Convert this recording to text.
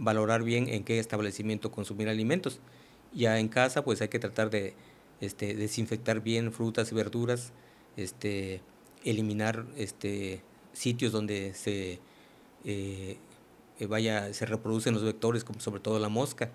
valorar bien en qué establecimiento consumir alimentos. Ya en casa, pues hay que tratar de este, desinfectar bien frutas y verduras, este, eliminar este, sitios donde se, eh, vaya, se reproducen los vectores, como sobre todo la mosca.